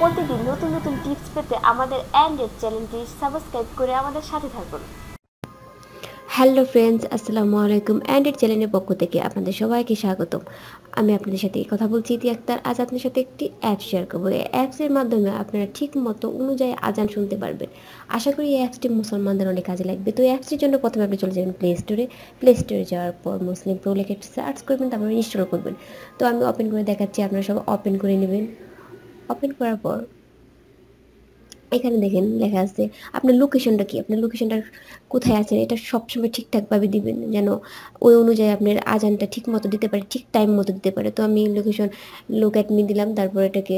প্রতিদিন নতুন নতুন টিপস পেতে আমাদের অ্যান্ডেড চ্যানেলটি সাবস্ক্রাইব করে আমাদের সাথে থাকুন হ্যালো ফ্রেন্ডস আসসালামু আলাইকুম অ্যান্ডেড চ্যানেলের পক্ষ থেকে আপনাদের সবাইকে স্বাগতম আমি আপনাদের সাথে কথা বলছি ইতি আক্তার আজ আপনার সাথে একটি অ্যাপ শেয়ার করবো এই অ্যাপসের মাধ্যমে আপনারা ঠিক মতো অনুযায়ী আজান শুনতে পারবেন আশা করি এই অ্যাপসটি মুসলমানদের অনেক কাজে লাগবে তো এই অ্যাপসটির জন্য প্রথমে আপনি চলে যাবেন প্লে স্টোরে প্লে স্টোরে যাওয়ার পর মুসলিম প্রো লেখে সার্চ করবেন তারপরে ইনস্টল করবেন তো আমি ওপেন করে দেখাচ্ছি আপনারা সব ওপেন করে নেবেন ওপেন করার পর এখানে দেখেন লেখা আছে আপনার লোকেশনটা কি আপনার লোকেশনটা কোথায় আছেন এটা সবসময় ঠিকঠাকভাবে দিবেন যেন ওই অনুযায়ী আপনার আজানটা ঠিক মতো দিতে পারে ঠিক টাইম মতো দিতে পারে তো আমি লোকেশন লোক অ্যাডমি দিলাম তারপর এটাকে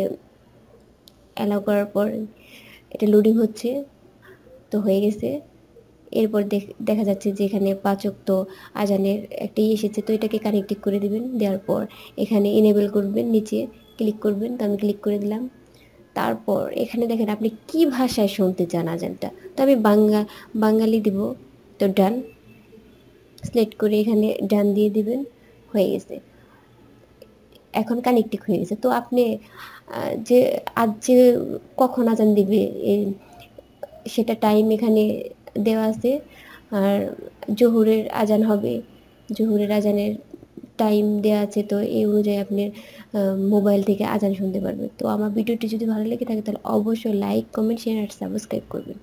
অ্যালাউ করার পর এটা লোডিং হচ্ছে তো হয়ে গেছে এরপর দেখা যাচ্ছে যে এখানে পাচক তো আজানের একটা এসেছে তো এটাকে কানেক্টিভ করে দিবেন দেওয়ার পর এখানে ইনেবল করবেন নিচে ক্লিক করবেন তো আমি ক্লিক করে দিলাম তারপর এখানে দেখেন আপনি কি ভাষায় শুনতে চান আজানটা তো আমি বাংলা বাঙালি দিব তো ডান সিলেক্ট করে এখানে ডান দিয়ে দিবেন হয়ে গেছে এখন কানেক্টিভ হয়ে গেছে তো আপনি যে আজ যে কখন আজান দিবে সেটা টাইম এখানে দেওয়া আছে আর জহুরের আজান হবে জহুরের আজানের টাইম দেওয়া আছে তো এই অনুযায়ী আপনার মোবাইল থেকে আজান শুনতে পারবেন তো আমার ভিডিওটি যদি ভালো লেগে থাকে তাহলে অবশ্যই লাইক কমেন্ট শেয়ার আর সাবস্ক্রাইব করবেন